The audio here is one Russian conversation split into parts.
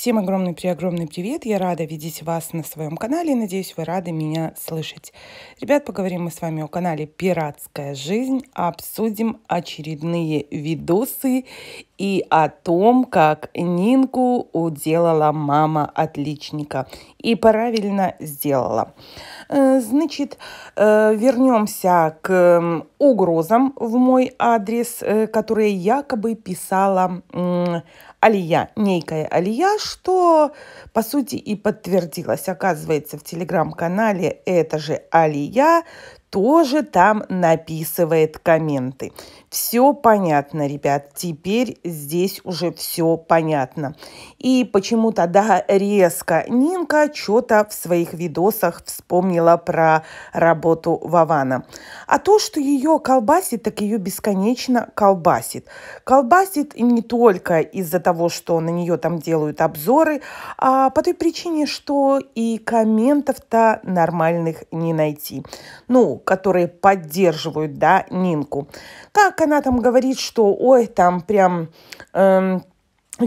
Всем огромный-преогромный привет! Я рада видеть вас на своем канале и надеюсь, вы рады меня слышать. Ребят, поговорим мы с вами о канале «Пиратская жизнь», обсудим очередные видосы и о том, как Нинку уделала мама отличника. И правильно сделала. Э, значит, э, вернемся к угрозам в мой адрес, э, которые якобы писала алия, некая алия, что, по сути, и подтвердилось. Оказывается, в телеграм-канале это же алия тоже там написывает комменты. Все понятно, ребят. Теперь здесь уже все понятно. И почему тогда резко Нинка что-то в своих видосах вспомнила про работу Вавана. А то, что ее колбасит, так ее бесконечно колбасит. Колбасит не только из-за того, что на нее там делают обзоры, а по той причине, что и комментов-то нормальных не найти. Ну, которые поддерживают, да, Нинку. Как как она там говорит, что ой, там прям... Эм,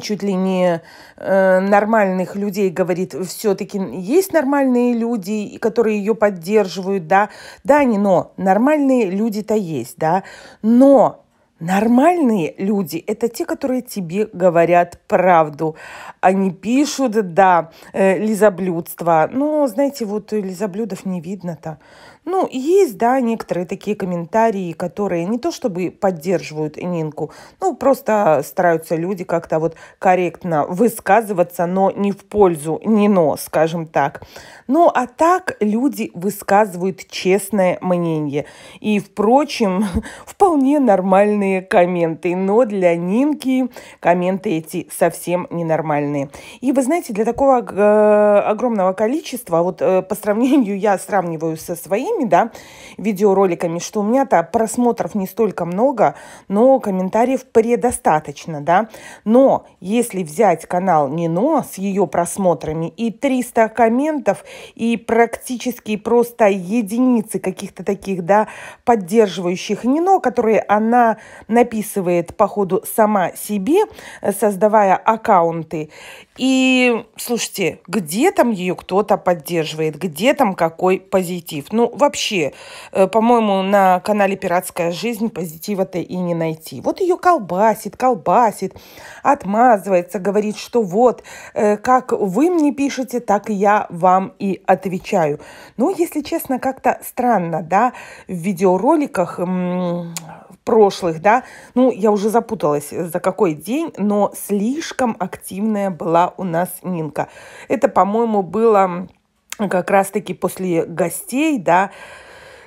чуть ли не э, нормальных людей говорит, все-таки есть нормальные люди, которые ее поддерживают, да, да, не, но нормальные люди-то есть, да, но Нормальные люди – это те, которые тебе говорят правду. Они пишут, да, э, лизоблюдство. Но, ну, знаете, вот лизоблюдов не видно-то. Ну, есть, да, некоторые такие комментарии, которые не то чтобы поддерживают Нинку, ну, просто стараются люди как-то вот корректно высказываться, но не в пользу Нино, скажем так. Ну, а так люди высказывают честное мнение. И, впрочем, вполне нормальные ненормальные комменты, но для Нинки комменты эти совсем ненормальные. И вы знаете, для такого э, огромного количества, вот э, по сравнению я сравниваю со своими, да, видеороликами, что у меня-то просмотров не столько много, но комментариев предостаточно, да. Но если взять канал Нино с ее просмотрами и 300 комментов, и практически просто единицы каких-то таких, да, поддерживающих Нино, которые она написывает по ходу сама себе, э, создавая аккаунты. И, слушайте, где там ее кто-то поддерживает, где там какой позитив? Ну, вообще, э, по-моему, на канале «Пиратская жизнь» позитива-то и не найти. Вот ее колбасит, колбасит, отмазывается, говорит, что вот, э, как вы мне пишете, так я вам и отвечаю. Ну, если честно, как-то странно, да, в видеороликах прошлых, да, ну, я уже запуталась э, за какой день, но слишком активная была у нас Нинка. Это, по-моему, было как раз-таки после гостей, да,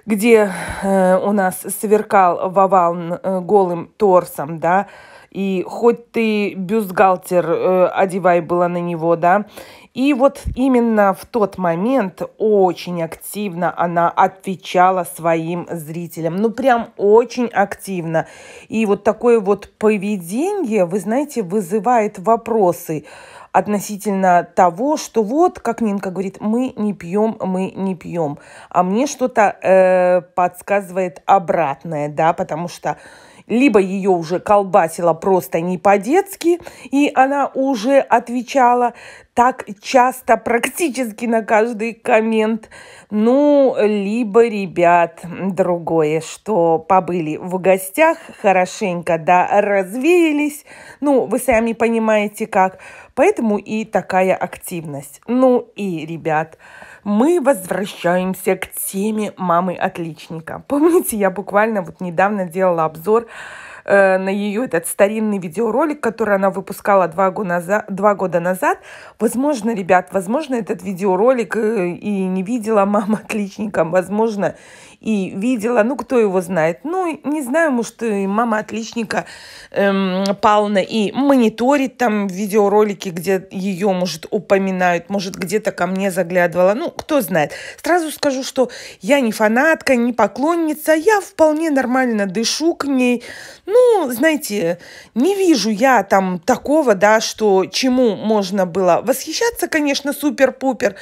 где э, у нас сверкал Вован э, голым торсом, да, и хоть ты бюстгальтер э, одевай было на него, да, и вот именно в тот момент очень активно она отвечала своим зрителям. Ну, прям очень активно. И вот такое вот поведение, вы знаете, вызывает вопросы относительно того, что вот, как Нинка говорит, мы не пьем, мы не пьем. А мне что-то э, подсказывает обратное, да, потому что либо ее уже колбасила просто не по-детски, и она уже отвечала так часто, практически на каждый коммент. Ну, либо, ребят, другое, что побыли в гостях, хорошенько, да, развеялись. Ну, вы сами понимаете как. Поэтому и такая активность. Ну и, ребят, мы возвращаемся к теме мамы-отличника. Помните, я буквально вот недавно делала обзор Э, на ее этот старинный видеоролик, который она выпускала два года назад. Два года назад. Возможно, ребят, возможно, этот видеоролик э, и не видела мама отличника, возможно, и видела, ну, кто его знает. Ну, не знаю, может, и мама отличника эм, Павловна и мониторит там видеоролики, где ее, может, упоминают, может, где-то ко мне заглядывала. Ну, кто знает. Сразу скажу, что я не фанатка, не поклонница, я вполне нормально дышу к ней. Ну, знаете, не вижу я там такого, да, что чему можно было восхищаться, конечно, супер-пупер,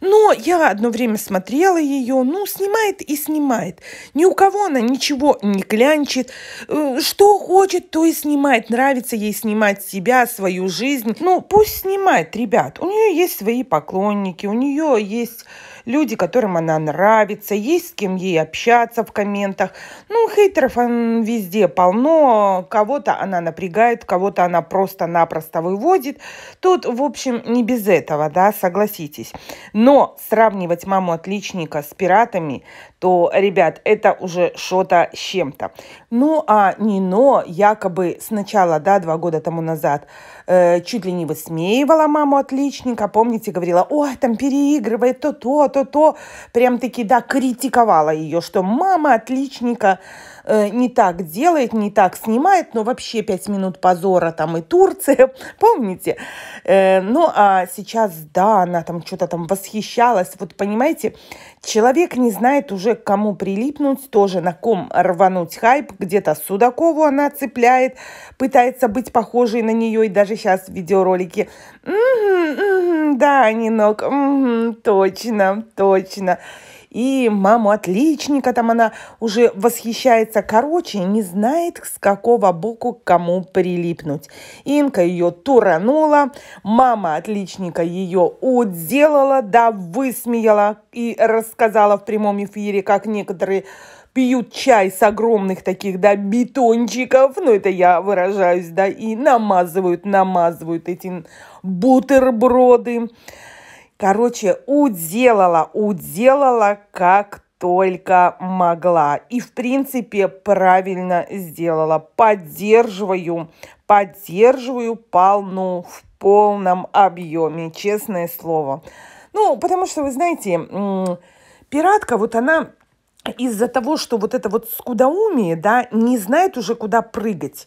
но я одно время смотрела ее, ну, снимает и снимает снимает. Ни у кого она ничего не клянчит. Э, что хочет, то и снимает. Нравится ей снимать себя, свою жизнь. Ну, пусть снимает, ребят. У нее есть свои поклонники, у нее есть люди, которым она нравится, есть с кем ей общаться в комментах. Ну, хейтеров он везде полно, кого-то она напрягает, кого-то она просто-напросто выводит. Тут, в общем, не без этого, да, согласитесь. Но сравнивать маму-отличника с пиратами, то, ребят, это уже что-то с чем-то. Ну, а Нино якобы сначала, да, два года тому назад – э, чуть ли не высмеивала маму отличника, помните, говорила, ой, там переигрывает то-то, то-то, прям-таки, да, критиковала ее, что мама отличника Э, не так делает, не так снимает, но вообще пять минут позора там и Турция, помните? Э, ну, а сейчас, да, она там что-то там восхищалась. Вот понимаете, человек не знает уже, к кому прилипнуть, тоже на ком рвануть хайп. Где-то Судакову она цепляет, пытается быть похожей на нее, и даже сейчас в видеоролике. М -м да, Нинок, точно, точно и маму отличника, там она уже восхищается. Короче, не знает, с какого боку к кому прилипнуть. Инка ее туранула, мама отличника ее уделала, да высмеяла и рассказала в прямом эфире, как некоторые пьют чай с огромных таких, да, бетончиков, ну, это я выражаюсь, да, и намазывают, намазывают эти бутерброды. Короче, уделала, уделала как только могла. И, в принципе, правильно сделала. Поддерживаю, поддерживаю полну в полном объеме, честное слово. Ну, потому что, вы знаете, пиратка, вот она из-за того, что вот это вот скудоумие, да, не знает уже, куда прыгать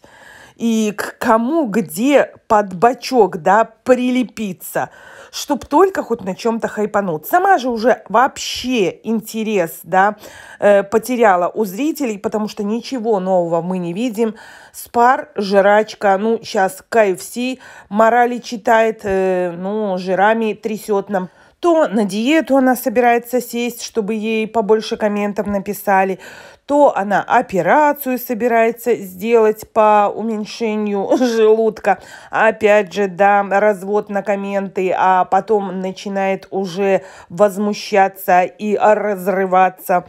и к кому где под бачок, да, прилепиться, чтобы только хоть на чем-то хайпануть. Сама же уже вообще интерес, да, э, потеряла у зрителей, потому что ничего нового мы не видим. Спар, жрачка, ну, сейчас KFC, морали читает, э, ну, жирами трясет нам то на диету она собирается сесть, чтобы ей побольше комментов написали, то она операцию собирается сделать по уменьшению желудка. Опять же, да, развод на комменты, а потом начинает уже возмущаться и разрываться.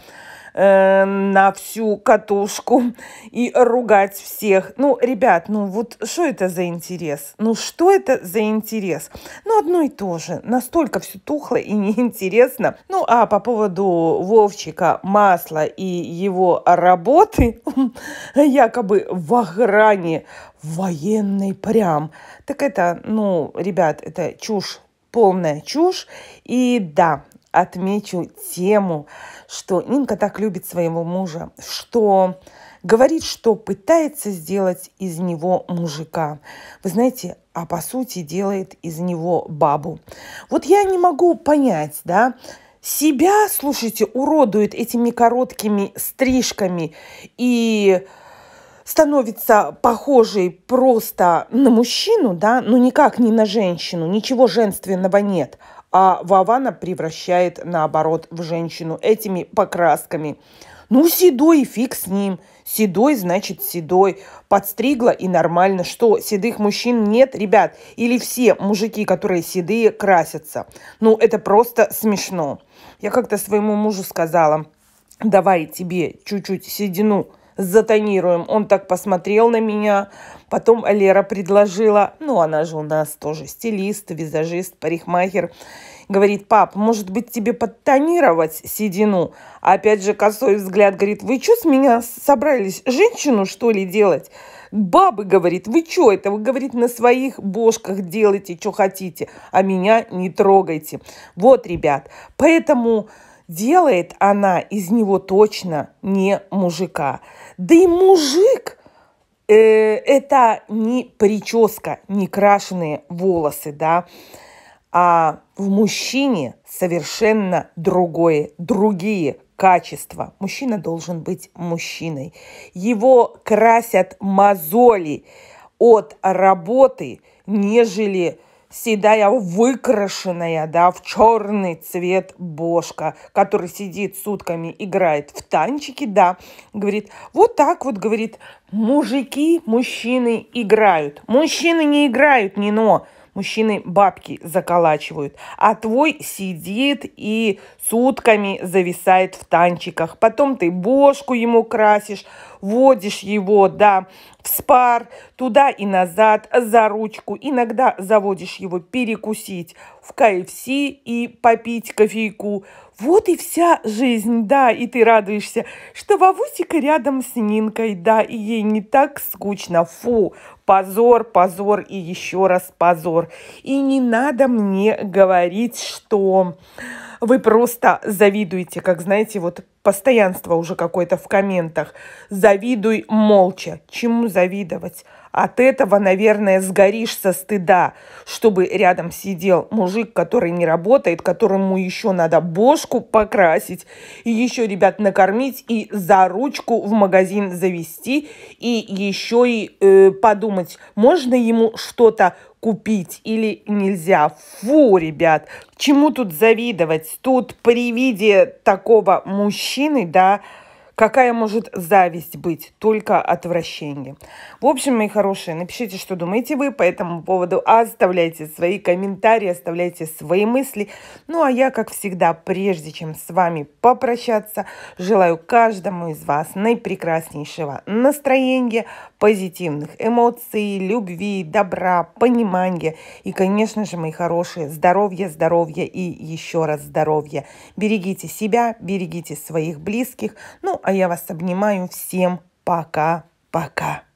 Э, на всю катушку и ругать всех. Ну, ребят, ну вот что это за интерес? Ну, что это за интерес? Ну, одно и то же. Настолько все тухло и неинтересно. Ну, а по поводу Вовчика, масла и его работы, якобы в охране военной прям. Так это, ну, ребят, это чушь полная чушь. И да, отмечу тему, что Нинка так любит своего мужа, что говорит, что пытается сделать из него мужика. Вы знаете, а по сути делает из него бабу. Вот я не могу понять, да, себя, слушайте, уродует этими короткими стрижками и становится похожей просто на мужчину, да, но никак не на женщину, ничего женственного нет а Вавана превращает, наоборот, в женщину этими покрасками. Ну, седой, фиг с ним. Седой, значит, седой. Подстригла и нормально. Что, седых мужчин нет, ребят? Или все мужики, которые седые, красятся? Ну, это просто смешно. Я как-то своему мужу сказала, давай тебе чуть-чуть седину – затонируем. Он так посмотрел на меня. Потом Лера предложила, ну она же у нас тоже стилист, визажист, парикмахер. Говорит, пап, может быть тебе подтонировать седину? А опять же косой взгляд говорит, вы что с меня собрались женщину что ли делать? Бабы, говорит, вы что это? Вы, говорит, на своих бошках делайте, что хотите, а меня не трогайте. Вот, ребят, поэтому... Поэтому Делает она из него точно не мужика. Да и мужик э, это не прическа, не крашеные волосы, да, а в мужчине совершенно другое, другие качества. Мужчина должен быть мужчиной. Его красят мозоли от работы, нежели седая, выкрашенная, да, в черный цвет бошка, который сидит сутками, играет в танчики, да, говорит, вот так вот, говорит, мужики, мужчины играют. Мужчины не играют, не но мужчины бабки заколачивают, а твой сидит и сутками зависает в танчиках. Потом ты бошку ему красишь, водишь его, да, в спар, туда и назад, за ручку. Иногда заводишь его перекусить в КФС и попить кофейку. Вот и вся жизнь, да, и ты радуешься, что Вовусика рядом с Нинкой, да, и ей не так скучно. Фу, позор, позор и еще раз позор. И не надо мне говорить, что вы просто завидуете, как, знаете, вот постоянство уже какое-то в комментах. Завидуй молча. Чему завидовать? От этого, наверное, сгоришь со стыда, чтобы рядом сидел мужик, который не работает, которому еще надо бошку покрасить, и еще ребят накормить, и за ручку в магазин завести, и еще и э, подумать, можно ему что-то купить или нельзя. Фу, ребят, чему тут завидовать? Тут при виде такого мужчины причиной, да, Какая может зависть быть? Только отвращение. В общем, мои хорошие, напишите, что думаете вы по этому поводу. Оставляйте свои комментарии, оставляйте свои мысли. Ну, а я, как всегда, прежде чем с вами попрощаться, желаю каждому из вас наипрекраснейшего настроения, позитивных эмоций, любви, добра, понимания. И, конечно же, мои хорошие, здоровья, здоровья и еще раз здоровья. Берегите себя, берегите своих близких. Ну, а я вас обнимаю. Всем пока-пока.